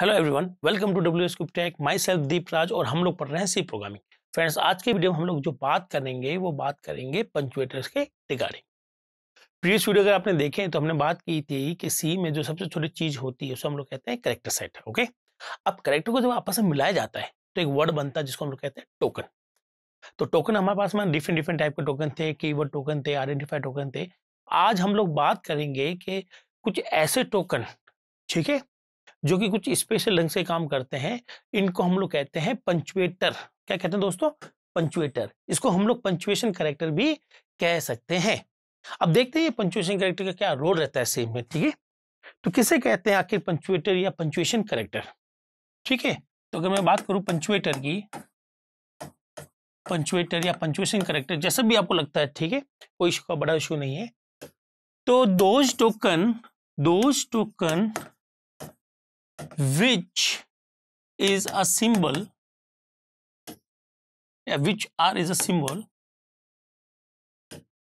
Hello everyone welcome to W S tech myself Deep Raj और हम लोग पढ़ रहे हैं सी प्रोग्रामिंग फ्रेंड्स आज के वीडियो में हम लोग जो बात करेंगे वो बात करेंगे पंचुएटर्स के रिगार्डिंग प्रीवियस वीडियो अगर आपने देखें तो हमने बात की थी कि सी में जो सबसे छोटी चीज होती है उसे हम लोग कहते हैं करेक्टर सेट ओके अब करेक्टर को जब आपस में मिलाया जाता है तो एक वर्ड बनता है जिसको हम लोग कहते हैं टोकन तो टोकन हमारे पास में डिफरेंट डिफरेंट टाइप के टोकन थे की टोकन थे आइडेंटिफाई टोकन थे आज हम लोग बात करेंगे कि कुछ ऐसे टोकन ठीक है जो कि कुछ स्पेशल ढंग से काम करते हैं इनको हम लोग कहते हैं पंचुएटर क्या कहते हैं दोस्तों पंचुएटर इसको हम लोग पंचुएशन करेक्टर भी कह सकते हैं अब देखते हैं पंचुएशन करेक्टर का क्या रोल रहता है सेम में ठीक है तो किसे कहते हैं आखिर पंचुएटर या पंचुएशन करेक्टर ठीक है तो अगर मैं बात करूं पंचुएटर की पंचुएटर या पंचुएशन करेक्टर जैसा भी आपको लगता है ठीक है कोई इशू का बड़ा इशू नहीं है तो those token those token which is a symbol yeah, which r is a symbol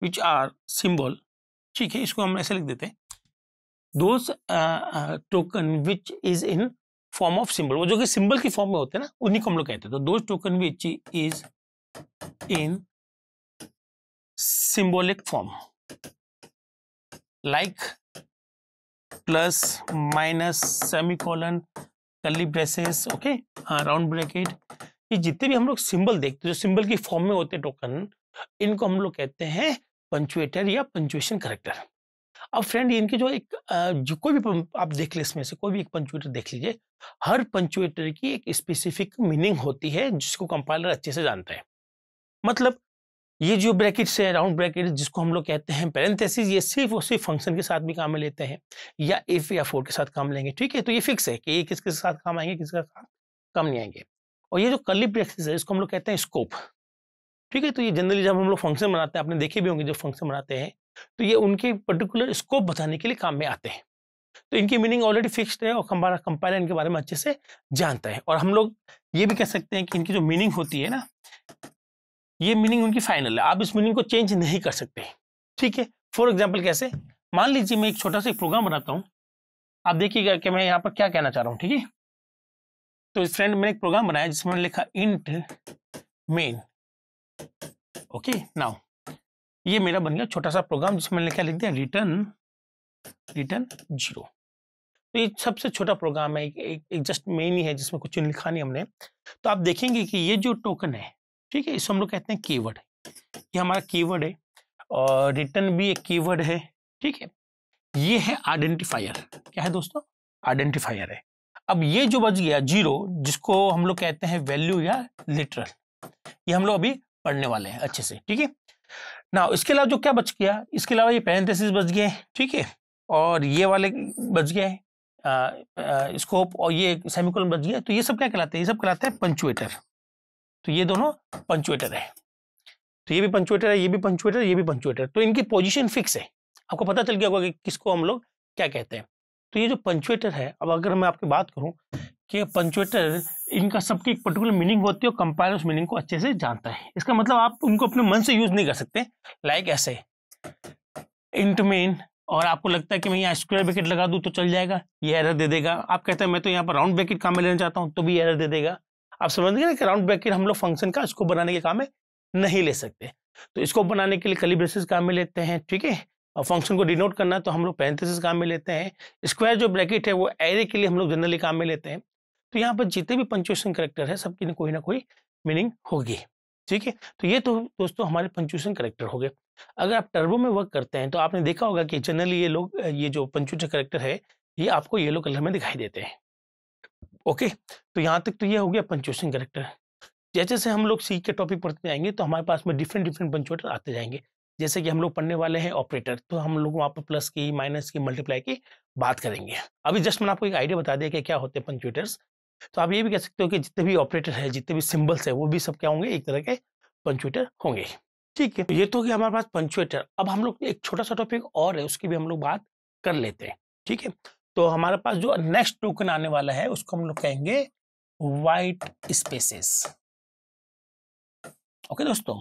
which r symbol ठीक है इसको हम ऐसे लिख देते हैं दो token which is in form of symbol वो जो कि सिंबल की फॉर्म में होते हैं ना उन्हीं को हम लोग कहते हैं तो दो token which is in symbolic form like plus minus semicolon curly braces okay हाँ राउंड ब्रैकेट ये जितने भी हम लोग सिंबल देखते हैं जो सिंबल की फॉर्म में होते हैं टोकन इनको हम लोग कहते हैं पंचुएटर या पंचुएशन करेक्टर अब फ्रेंड इनके जो एक जो कोई भी आप देख ले इसमें से कोई भी एक पंचुएटर देख लीजिए हर पंचुएटर की एक स्पेसिफिक मीनिंग होती है जिसको कंपाइलर अच्छे से जानता है मतलब ये जो ब्रैकेट्स है राउंड ब्रैकेट जिसको हम लोग कहते हैं पेरेंथेसिस ये सिर्फ और सिर्फ फंक्शन के साथ भी काम में लेते हैं या एफ या फोर के साथ काम लेंगे ठीक है तो ये फिक्स है कि ये किसके साथ काम आएंगे किसके साथ काम नहीं आएंगे और ये जो कर्ली ब्रैकेट्स है इसको हम लोग कहते हैं स्कोप ठीक है तो ये जनरली जब हम लोग फंक्शन बनाते हैं आपने देखे भी होंगे जो फंक्शन बनाते हैं तो ये उनके पर्टिकुलर स्कोप बताने के लिए काम में आते हैं तो इनकी मीनिंग ऑलरेडी फिक्स्ड है और हमारा कंपाइलर इनके बारे में अच्छे से जानता है और हम लोग ये भी कह सकते हैं कि इनकी जो मीनिंग होती है ना ये मीनिंग उनकी फाइनल है आप इस मीनिंग को चेंज नहीं कर सकते ठीक है फॉर एग्जाम्पल कैसे मान लीजिए मैं एक छोटा सा प्रोग्राम बनाता हूँ आप देखिएगा कि मैं यहाँ पर क्या कहना चाह रहा हूँ ठीक है तो इस फ्रेंड मैंने एक प्रोग्राम बनाया जिसमें मैंने लिखा इंट मेन ओके नाउ ये मेरा बन गया छोटा सा प्रोग्राम जिसमें मैंने क्या लिख दिया रिटर्न रिटर्न जीरो तो ये सबसे छोटा प्रोग्राम है एक, एक, एक जस्ट मेन ही है जिसमें कुछ लिखा नहीं हमने तो आप देखेंगे कि ये जो टोकन है ठीक है इसको हम लोग कहते हैं कीवर्ड ये हमारा कीवर्ड है और रिटर्न भी एक कीवर्ड है ठीक है ये है आइडेंटिफायर क्या है दोस्तों आइडेंटिफायर है अब ये जो बच गया जीरो जिसको हम लोग कहते हैं वैल्यू या लिटरल ये हम लोग अभी पढ़ने वाले हैं अच्छे से ठीक है ना इसके अलावा जो क्या बच गया इसके अलावा ये पैरेंथेसिस बच गए ठीक है और ये वाले बच गए स्कोप और ये सेमिकोलन बच गया तो ये सब क्या कहलाते हैं ये सब कहलाते हैं पंचुएटर तो ये दोनों पंचुएटर है तो ये भी पंचुएटर है ये भी पंचुएटर ये भी पंचुएटर तो इनकी पोजिशन फिक्स है आपको पता चल गया होगा कि किसको हम लोग क्या कहते हैं तो ये जो पंचुएटर है अब अगर मैं आपकी बात करूं कि पंचुएटर इनका सबकी एक पर्टिकुलर मीनिंग होती है और कंपायर उस मीनिंग को अच्छे से जानता है इसका मतलब आप उनको अपने मन से यूज नहीं कर सकते लाइक ऐसे इंटमेन और आपको लगता है कि मैं यहाँ स्क्वायर ब्रैकेट लगा दूँ तो चल जाएगा ये एरर दे देगा आप कहते हैं मैं तो यहाँ पर राउंड ब्रैकेट काम में लेना चाहता हूँ तो भी एरर दे देगा आप समझ गए कि राउंड ब्रैकेट हम लोग फंक्शन का इसको बनाने के काम में नहीं ले सकते तो इसको बनाने के लिए कलिब्रेसिस काम में लेते हैं ठीक है और फंक्शन को डिनोट करना तो हम लोग पैंतीस काम में लेते हैं स्क्वायर जो ब्रैकेट है वो एरे के लिए हम लोग जनरली काम में लेते हैं तो यहाँ पर जितने भी पंचुएशन करेक्टर है सबकी कोई ना कोई मीनिंग होगी ठीक है तो ये तो दोस्तों हमारे पंचुएशन करेक्टर हो गए अगर आप टर्बो में वर्क करते हैं तो आपने देखा होगा कि जनरली ये लोग ये जो पंचुएशन करेक्टर है ये आपको येलो कलर में दिखाई देते हैं ओके तो यहाँ तक तो ये हो गया पंचुएशन करेक्टर जैसे जैसे हम लोग सी के टॉपिक पढ़ते जाएंगे तो हमारे पास में डिफरेंट डिफरेंट पंचुएटर आते जाएंगे जैसे कि हम लोग पढ़ने वाले हैं ऑपरेटर तो हम लोग वहाँ पर प्लस की माइनस की मल्टीप्लाई की बात करेंगे अभी जस्ट मैंने आपको एक आइडिया बता दिया कि क्या होते हैं पंचुएटर्स तो आप ये भी कह सकते हो कि जितने भी ऑपरेटर है जितने भी सिम्बल्स है वो भी सब क्या होंगे एक तरह के पंचुएटर होंगे ठीक है ये तो कि हमारे पास पंचुएटर अब हम लोग एक छोटा सा टॉपिक और है उसकी भी हम लोग बात कर लेते हैं ठीक है तो हमारे पास जो नेक्स्ट टोकन आने वाला है उसको हम लोग कहेंगे वाइट स्पेसेस ओके दोस्तों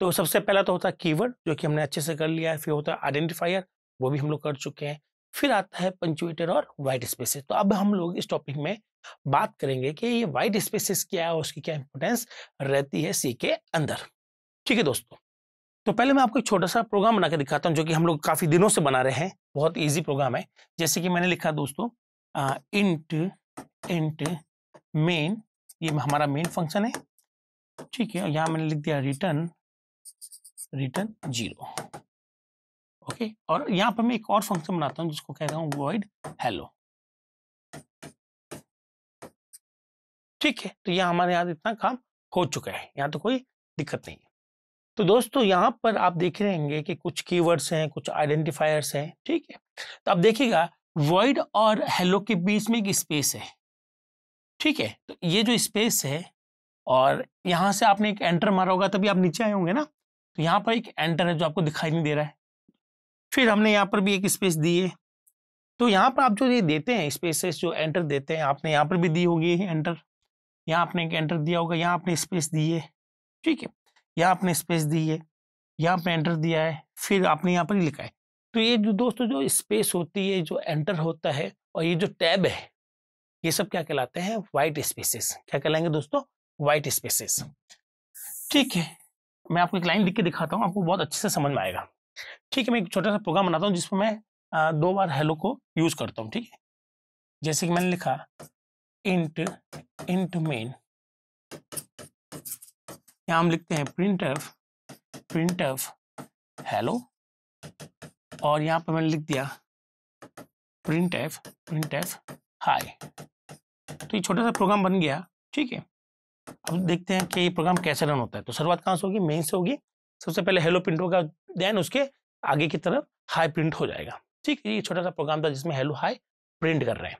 तो सबसे पहला तो होता है कीवर्ड जो कि हमने अच्छे से कर लिया है फिर होता है आइडेंटिफायर वो भी हम लोग कर चुके हैं फिर आता है पंचुएटर और वाइट स्पेसेस तो अब हम लोग इस टॉपिक में बात करेंगे कि ये वाइट स्पेसेस क्या है उसकी क्या इंपोर्टेंस रहती है सी के अंदर ठीक है दोस्तों तो पहले मैं आपको एक छोटा सा प्रोग्राम बना के दिखाता हूँ जो कि हम लोग काफ़ी दिनों से बना रहे हैं बहुत ईजी प्रोग्राम है जैसे कि मैंने लिखा दोस्तों आ, इंट इंट मेन ये हमारा मेन फंक्शन है ठीक है यहाँ मैंने लिख दिया रिटर्न रिटर्न जीरो ओके और यहाँ पर मैं एक और फंक्शन बनाता हूँ जिसको कह रहा हूँ वॉइड हेलो ठीक है तो यहाँ हमारे यहाँ इतना काम हो चुका है यहाँ तो कोई दिक्कत नहीं है तो दोस्तों यहाँ पर आप देख रहे हैं कि कुछ कीवर्ड्स हैं कुछ आइडेंटिफायर्स हैं ठीक है तो आप देखिएगा वर्ड और हेलो के बीच में एक स्पेस है ठीक है तो ये जो स्पेस है और यहाँ से आपने एक एंटर मारा होगा तभी आप नीचे आए होंगे ना तो यहाँ पर एक एंटर है जो आपको दिखाई नहीं दे रहा है फिर हमने यहाँ पर भी एक स्पेस दी है तो यहाँ पर आप जो ये देते हैं स्पेसेस जो एंटर देते हैं आपने यहाँ पर भी दी होगी एंटर यहाँ आपने एक एंटर दिया होगा यहाँ आपने स्पेस दी है ठीक है या आपने स्पेस दी है या आपने एंटर दिया है फिर आपने यहाँ पर लिखा है तो ये जो दोस्तों जो स्पेस होती है जो एंटर होता है और ये जो टैब है ये सब क्या कहलाते हैं वाइट स्पेसेस क्या कहलाएंगे दोस्तों वाइट स्पेसेस ठीक है मैं आपको एक लाइन लिख के दिखाता हूँ आपको बहुत अच्छे से समझ में आएगा ठीक है मैं एक छोटा सा प्रोग्राम बनाता हूँ जिसमें मैं दो बार हेलो को यूज करता हूँ ठीक है जैसे कि मैंने लिखा इंट इंट मेन यहां हम लिखते हैं print f print f hello और यहां पर मैंने लिख दिया print f print f hi तो ये छोटा सा प्रोग्राम बन गया ठीक है अब देखते हैं कि ये प्रोग्राम कैसे रन होता है तो शुरुआत कहां से होगी मेन से होगी सबसे पहले हेलो प्रिंट होगा देन उसके आगे की तरफ हाई प्रिंट हो जाएगा ठीक है ये छोटा सा प्रोग्राम था जिसमें हेलो हाई प्रिंट कर रहे हैं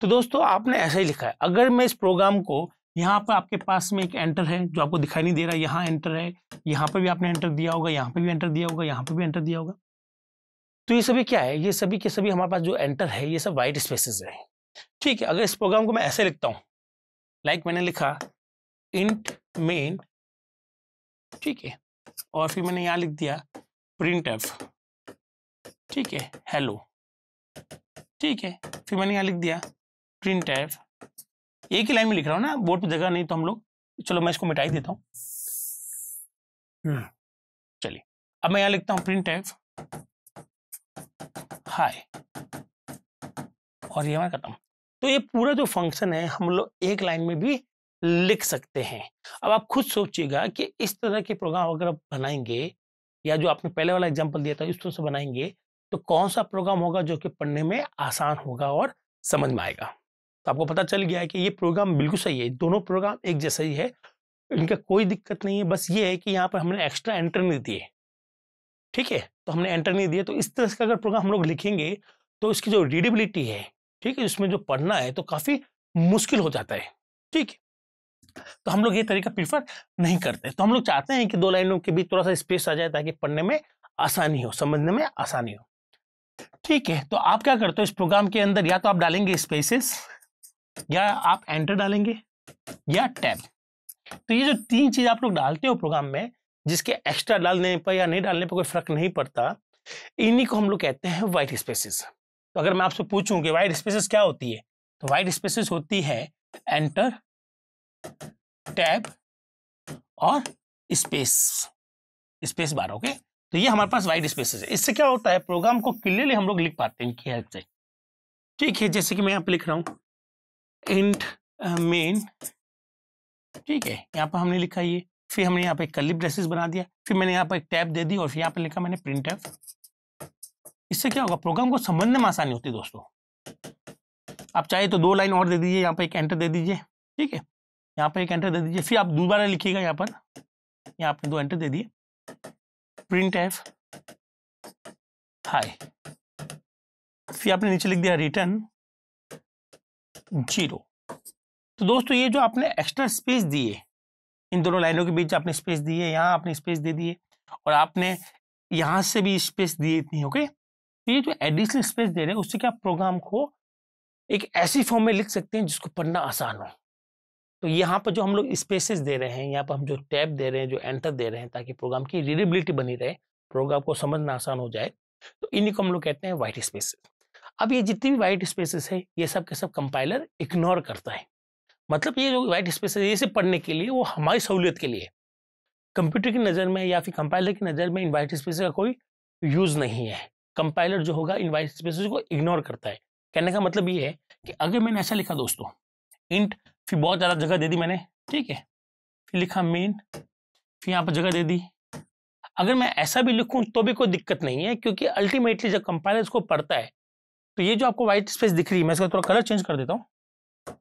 तो दोस्तों आपने ऐसा ही लिखा है अगर मैं इस प्रोग्राम को यहाँ पर आपके पास में एक एंटर है जो आपको दिखाई नहीं दे रहा यहाँ एंटर है यहाँ पर भी आपने एंटर दिया होगा यहाँ पर भी एंटर दिया होगा यहाँ पर भी एंटर दिया होगा तो ये सभी क्या है ये सभी के सभी हमारे पास जो एंटर है ये सब वाइट स्पेसेस है ठीक है अगर इस प्रोग्राम को मैं ऐसे लिखता हूँ लाइक मैंने लिखा इंट मेन ठीक है और फिर मैंने यहाँ लिख दिया प्रिंट एफ ठीक है हेलो ठीक है फिर मैंने यहाँ लिख दिया प्रिंट एफ एक ही लाइन में लिख रहा हूँ ना बोर्ड पे जगह नहीं तो हम लोग चलो मैं इसको मिटाई देता हूँ हम्म। चलिए अब मैं यहाँ लिखता हूँ प्रिंट एफ हाय और ये मैं खत्म तो ये पूरा जो फंक्शन है हम लोग एक लाइन में भी लिख सकते हैं अब आप खुद सोचिएगा कि इस तरह के प्रोग्राम अगर आप बनाएंगे या जो आपने पहले वाला एग्जाम्पल दिया था इस तरह से बनाएंगे तो कौन सा प्रोग्राम होगा जो कि पढ़ने में आसान होगा और समझ में आएगा तो आपको पता चल गया है कि ये प्रोग्राम बिल्कुल सही है दोनों प्रोग्राम एक जैसा ही है इनका कोई दिक्कत नहीं है बस ये है कि यहाँ पर हमने एक्स्ट्रा एंटर नहीं दिए ठीक है तो हमने एंटर नहीं दिए तो इस तरह का अगर प्रोग्राम हम लोग लिखेंगे तो इसकी जो रीडेबिलिटी है ठीक है इसमें जो पढ़ना है तो काफ़ी मुश्किल हो जाता है ठीक है तो हम लोग ये तरीका प्रीफर नहीं करते तो हम लोग चाहते हैं कि दो लाइनों के बीच थोड़ा सा स्पेस आ जाए ताकि पढ़ने में आसानी हो समझने में आसानी हो ठीक है तो आप क्या करते हो इस प्रोग्राम के अंदर या तो आप डालेंगे स्पेसिस या आप एंटर डालेंगे या टैब तो ये जो तीन चीज आप लोग डालते हो प्रोग्राम में जिसके एक्स्ट्रा डालने पर या नहीं डालने पर कोई फर्क नहीं पड़ता इन्हीं को हम लोग कहते हैं वाइट स्पेसिस तो अगर मैं आपसे पूछूं कि वाइट स्पेसिस क्या होती है तो वाइट स्पेसिस होती है एंटर टैब और स्पेस स्पेस बार ओके तो ये हमारे पास वाइट स्पेसिस है इससे क्या होता है प्रोग्राम को क्लियरली हम लोग लिख पाते हैं इनकी हेल्प से ठीक है जैसे कि मैं यहाँ पे लिख रहा हूँ इंट मेन uh, ठीक है यहाँ पर हमने लिखा ये फिर हमने यहाँ पे कलिप ड्रेसेस बना दिया फिर मैंने यहाँ पर एक टैब दे दी और फिर यहाँ पर लिखा मैंने प्रिंट एफ इससे क्या होगा प्रोग्राम को समझने में आसानी होती है दोस्तों आप चाहे तो दो लाइन और दे दीजिए यहाँ पर एक एंटर दे दीजिए ठीक है यहाँ पर एक एंटर दे दीजिए फिर आप दोबारा लिखिएगा यहाँ पर यहाँ आपने दो एंटर दे दिए प्रिंट एफ हाई फिर आपने नीचे लिख दिया रिटर्न जीरो तो दोस्तों ये जो आपने एक्स्ट्रा स्पेस दिए इन दोनों लाइनों के बीच आपने स्पेस दिए यहाँ आपने स्पेस दे दिए और आपने यहाँ से भी स्पेस दिए इतनी ओके तो ये जो एडिशनल स्पेस दे रहे हैं उससे क्या प्रोग्राम को एक ऐसी फॉर्म में लिख सकते हैं जिसको पढ़ना आसान हो तो यहाँ पर जो हम लोग स्पेसेस दे रहे हैं यहाँ पर हम जो टैब दे रहे हैं जो एंटर दे रहे हैं ताकि प्रोग्राम की रीडेबिलिटी बनी रहे प्रोग्राम को समझना आसान हो जाए तो इन्हीं को हम लोग कहते हैं वाइट स्पेसेस अब ये जितनी भी वाइट स्पेसेस है ये सब के सब कंपाइलर इग्नोर करता है मतलब ये जो वाइट स्पेसेस है ये सिर्फ पढ़ने के लिए वो हमारी सहूलियत के लिए कंप्यूटर की नज़र में या फिर कंपाइलर की नज़र में इन वाइट स्पेसेस का कोई यूज़ नहीं है कंपाइलर जो होगा इन वाइट स्पेसेस को इग्नोर करता है कहने का मतलब ये है कि अगर मैंने ऐसा लिखा दोस्तों इंट फिर बहुत ज़्यादा जगह दे दी मैंने ठीक है फिर लिखा मेन फिर यहाँ पर जगह दे दी अगर मैं ऐसा भी लिखूँ तो भी कोई दिक्कत नहीं है क्योंकि अल्टीमेटली जब कंपाइलर इसको पढ़ता है तो ये जो आपको व्हाइट स्पेस दिख रही है मैं इसका थोड़ा कलर चेंज कर देता हूँ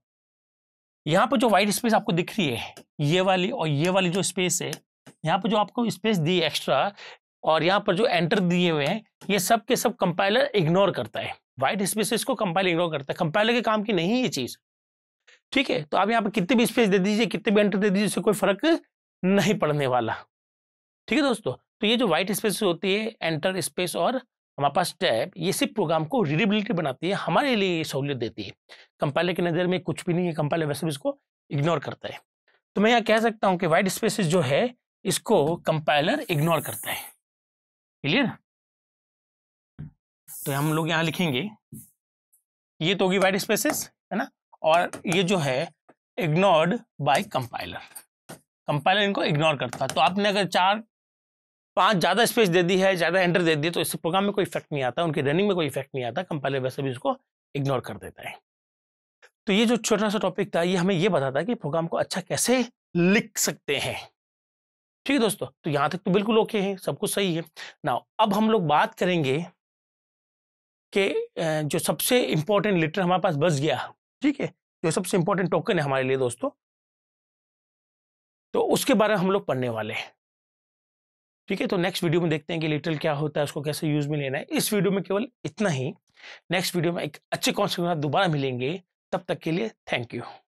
यहाँ पर जो व्हाइट स्पेस आपको दिख रही है ये वाली और ये वाली जो स्पेस है यहाँ पर जो आपको स्पेस दी एक्स्ट्रा और यहाँ पर जो एंटर दिए हुए हैं ये सब के सब कंपाइलर इग्नोर करता है व्हाइट स्पेसेस को कंपाइल इग्नोर करता है कंपाइलर के काम की नहीं ये चीज़ ठीक है तो आप यहाँ पर कितने भी स्पेस दे दीजिए कितने भी एंटर दे दीजिए इससे कोई फर्क नहीं पड़ने वाला ठीक है दोस्तों तो ये जो व्हाइट स्पेस होती है एंटर स्पेस और हमारे पास टैब ये सिर्फ प्रोग्राम को रीडेबिलिटी बनाती है हमारे लिए ये सहूलियत देती है कंपाइलर की नज़र में कुछ भी नहीं है कंपाइलर वैसे भी इसको इग्नोर करता है तो मैं यहाँ कह सकता हूँ कि वाइट स्पेसिस जो है इसको कंपाइलर इग्नोर करता है क्लियर तो हम लोग यहाँ लिखेंगे ये तो होगी वाइट स्पेसिस है ना और ये जो है इग्नोर्ड बाई कंपाइलर कंपाइलर इनको इग्नोर करता है तो आपने अगर चार पांच ज़्यादा स्पेस दे दी है ज़्यादा एंटर दे दी तो इससे प्रोग्राम में कोई इफेक्ट नहीं आता उनकी रनिंग में कोई इफेक्ट नहीं आता कंपाइलर वैसे भी उसको इग्नोर कर देता है तो ये जो छोटा सा टॉपिक था ये हमें ये बताता है कि प्रोग्राम को अच्छा कैसे लिख सकते हैं ठीक है दोस्तों तो यहाँ तक तो बिल्कुल ओके है सब कुछ सही है ना अब हम लोग बात करेंगे कि जो सबसे इंपॉर्टेंट लेटर हमारे पास बस गया ठीक है जो सबसे इंपॉर्टेंट टोकन है हमारे लिए दोस्तों तो उसके बारे में हम लोग पढ़ने वाले हैं ठीक है तो नेक्स्ट वीडियो में देखते हैं कि लिटरल क्या होता है उसको कैसे यूज में लेना है इस वीडियो में केवल इतना ही नेक्स्ट वीडियो में एक अच्छे कॉन्सेप्ट दोबारा मिलेंगे तब तक के लिए थैंक यू